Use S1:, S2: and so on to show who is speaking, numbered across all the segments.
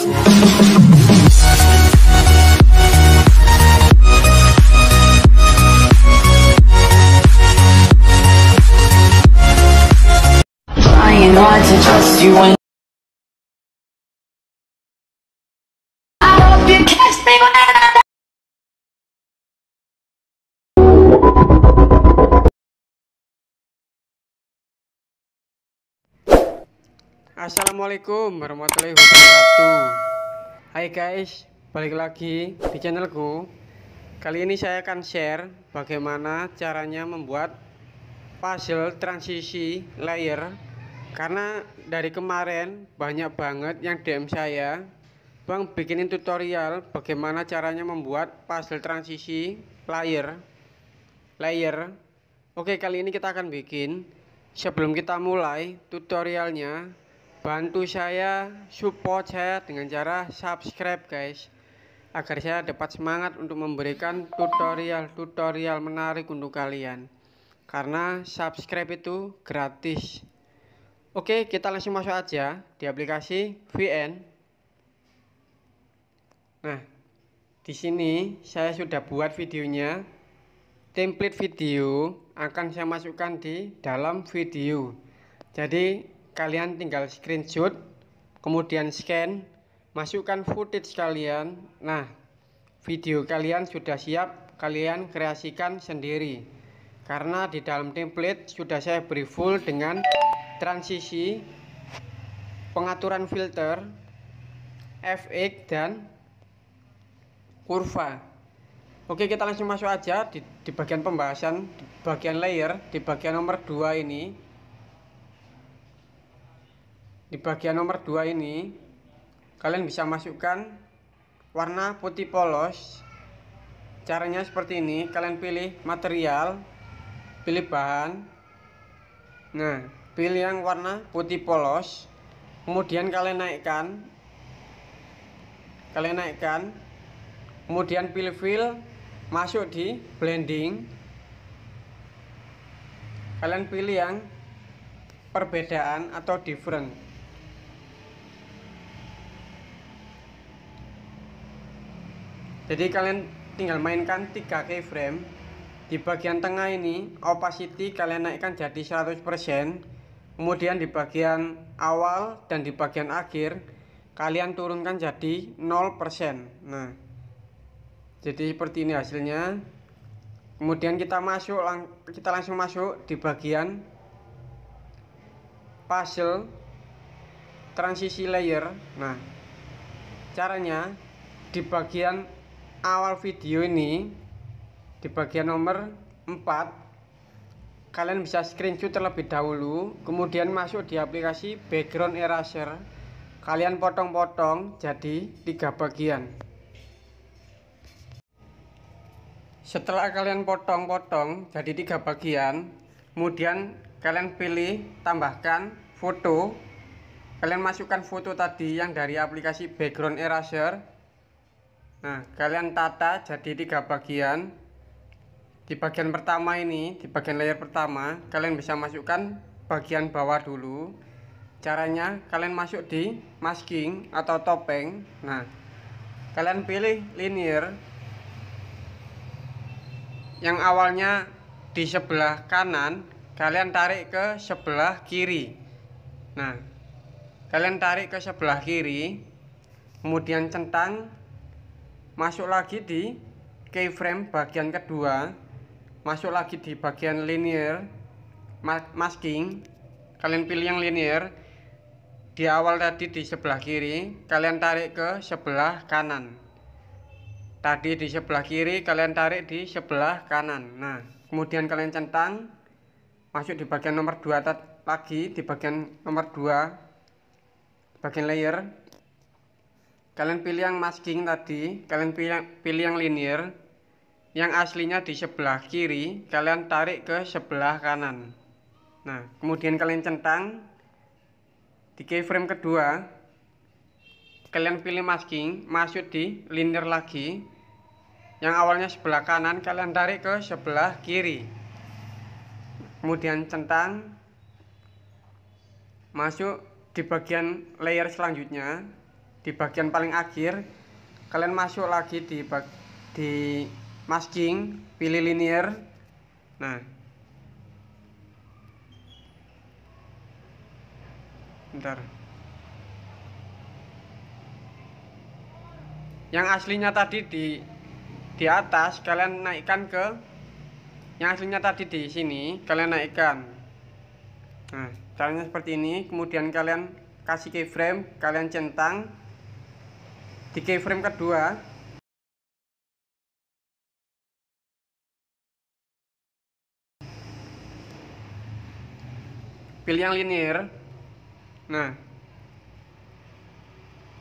S1: Trying hard to trust you when Assalamualaikum warahmatullahi wabarakatuh Hai guys, balik lagi di channelku Kali ini saya akan share bagaimana caranya membuat puzzle transisi layer Karena dari kemarin banyak banget yang DM saya Bang bikinin tutorial bagaimana caranya membuat puzzle transisi layer Layer Oke kali ini kita akan bikin Sebelum kita mulai tutorialnya bantu saya, support saya dengan cara subscribe guys agar saya dapat semangat untuk memberikan tutorial-tutorial menarik untuk kalian karena subscribe itu gratis oke kita langsung masuk aja di aplikasi VN nah di sini saya sudah buat videonya template video akan saya masukkan di dalam video jadi kalian tinggal screenshot kemudian scan masukkan footage kalian nah video kalian sudah siap kalian kreasikan sendiri karena di dalam template sudah saya beri full dengan transisi pengaturan filter FX dan kurva Oke kita langsung masuk aja di, di bagian pembahasan di bagian layer di bagian nomor 2 ini di bagian nomor 2 ini kalian bisa masukkan warna putih polos caranya seperti ini kalian pilih material pilih bahan nah pilih yang warna putih polos kemudian kalian naikkan kalian naikkan kemudian pilih fill masuk di blending kalian pilih yang perbedaan atau different jadi kalian tinggal mainkan 3 keyframe di bagian tengah ini opacity kalian naikkan jadi 100% kemudian di bagian awal dan di bagian akhir kalian turunkan jadi 0% nah jadi seperti ini hasilnya kemudian kita masuk lang kita langsung masuk di bagian puzzle transisi layer nah caranya di bagian awal video ini di bagian nomor 4 kalian bisa screenshot terlebih dahulu kemudian masuk di aplikasi background eraser kalian potong-potong jadi tiga bagian setelah kalian potong-potong jadi tiga bagian kemudian kalian pilih tambahkan foto kalian masukkan foto tadi yang dari aplikasi background eraser Nah, kalian tata jadi tiga bagian. Di bagian pertama ini, di bagian layer pertama, kalian bisa masukkan bagian bawah dulu. Caranya, kalian masuk di masking atau topeng. Nah, kalian pilih linear yang awalnya di sebelah kanan, kalian tarik ke sebelah kiri. Nah, kalian tarik ke sebelah kiri, kemudian centang masuk lagi di keyframe bagian kedua masuk lagi di bagian linear masking kalian pilih yang linear di awal tadi di sebelah kiri kalian tarik ke sebelah kanan tadi di sebelah kiri kalian tarik di sebelah kanan nah kemudian kalian centang masuk di bagian nomor 2 lagi di bagian nomor 2 bagian layer kalian pilih yang masking tadi kalian pilih yang, pilih yang linear yang aslinya di sebelah kiri kalian tarik ke sebelah kanan nah kemudian kalian centang di keyframe kedua kalian pilih masking masuk di linear lagi yang awalnya sebelah kanan kalian tarik ke sebelah kiri kemudian centang masuk di bagian layer selanjutnya di bagian paling akhir kalian masuk lagi di bag, di masking pilih linear nah bentar yang aslinya tadi di di atas kalian naikkan ke yang aslinya tadi di sini kalian naikkan nah caranya seperti ini kemudian kalian kasih keyframe kalian centang di keyframe kedua pilih yang linear nah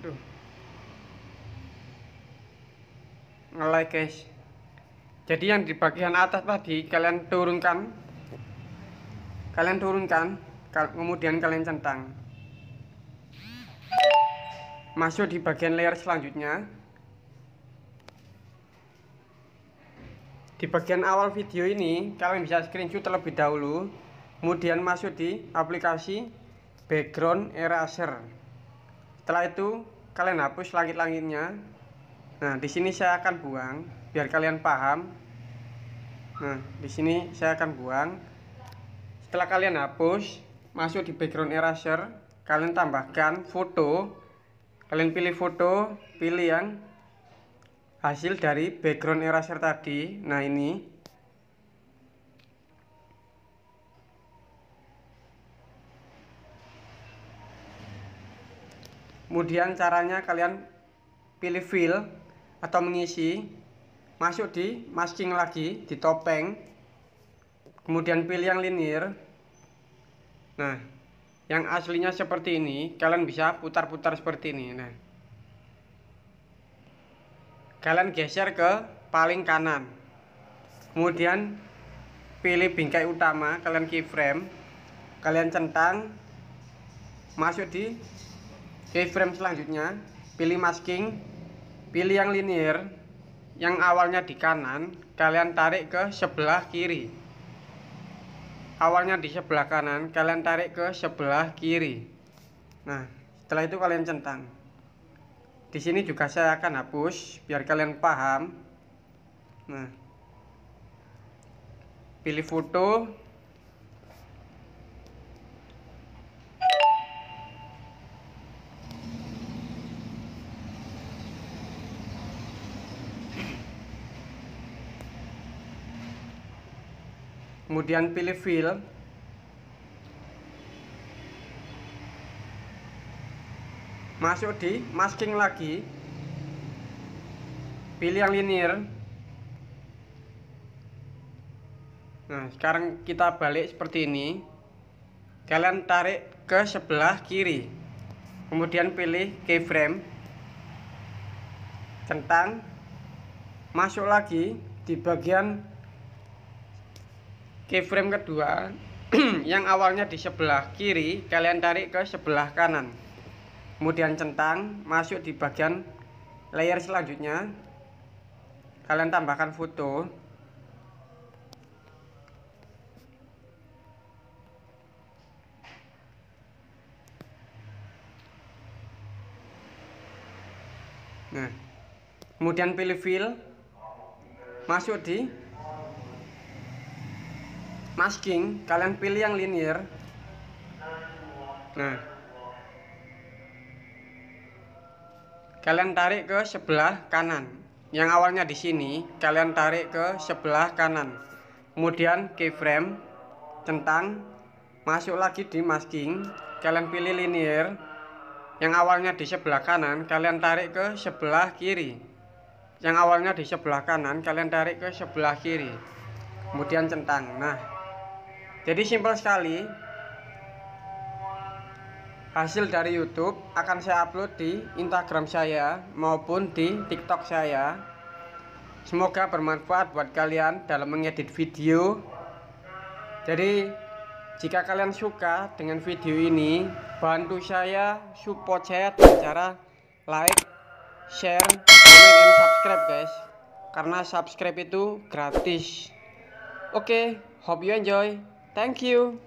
S1: aduh ngelag guys jadi yang di bagian atas tadi kalian turunkan kalian turunkan kemudian kalian centang masuk di bagian layer selanjutnya di bagian awal video ini kalian bisa screenshot terlebih dahulu kemudian masuk di aplikasi background eraser setelah itu kalian hapus langit-langitnya nah di sini saya akan buang biar kalian paham nah di sini saya akan buang setelah kalian hapus masuk di background eraser kalian tambahkan foto kalian pilih foto pilih yang hasil dari background eraser tadi nah ini kemudian caranya kalian pilih fill atau mengisi masuk di masking lagi di topeng kemudian pilih yang linear nah yang aslinya seperti ini kalian bisa putar-putar seperti ini nah kalian geser ke paling kanan kemudian pilih bingkai utama kalian keyframe kalian centang masuk di keyframe selanjutnya pilih masking pilih yang linear yang awalnya di kanan kalian tarik ke sebelah kiri awalnya di sebelah kanan kalian tarik ke sebelah kiri nah setelah itu kalian centang di sini juga saya akan hapus biar kalian paham nah pilih foto kemudian pilih fill masuk di masking lagi pilih yang linear nah sekarang kita balik seperti ini kalian tarik ke sebelah kiri kemudian pilih keyframe centang masuk lagi di bagian keyframe kedua yang awalnya di sebelah kiri kalian tarik ke sebelah kanan kemudian centang masuk di bagian layer selanjutnya kalian tambahkan foto nah kemudian pilih fill masuk di masking kalian pilih yang linear nah kalian tarik ke sebelah kanan yang awalnya di sini kalian tarik ke sebelah kanan kemudian keyframe centang masuk lagi di masking kalian pilih linear yang awalnya di sebelah kanan kalian tarik ke sebelah kiri yang awalnya di sebelah kanan kalian tarik ke sebelah kiri kemudian centang nah jadi simpel sekali. Hasil dari YouTube akan saya upload di Instagram saya maupun di TikTok saya. Semoga bermanfaat buat kalian dalam mengedit video. Jadi jika kalian suka dengan video ini, bantu saya, support saya dengan cara like, share, comment, and subscribe guys. Karena subscribe itu gratis. Oke, okay, hope you enjoy. Thank you.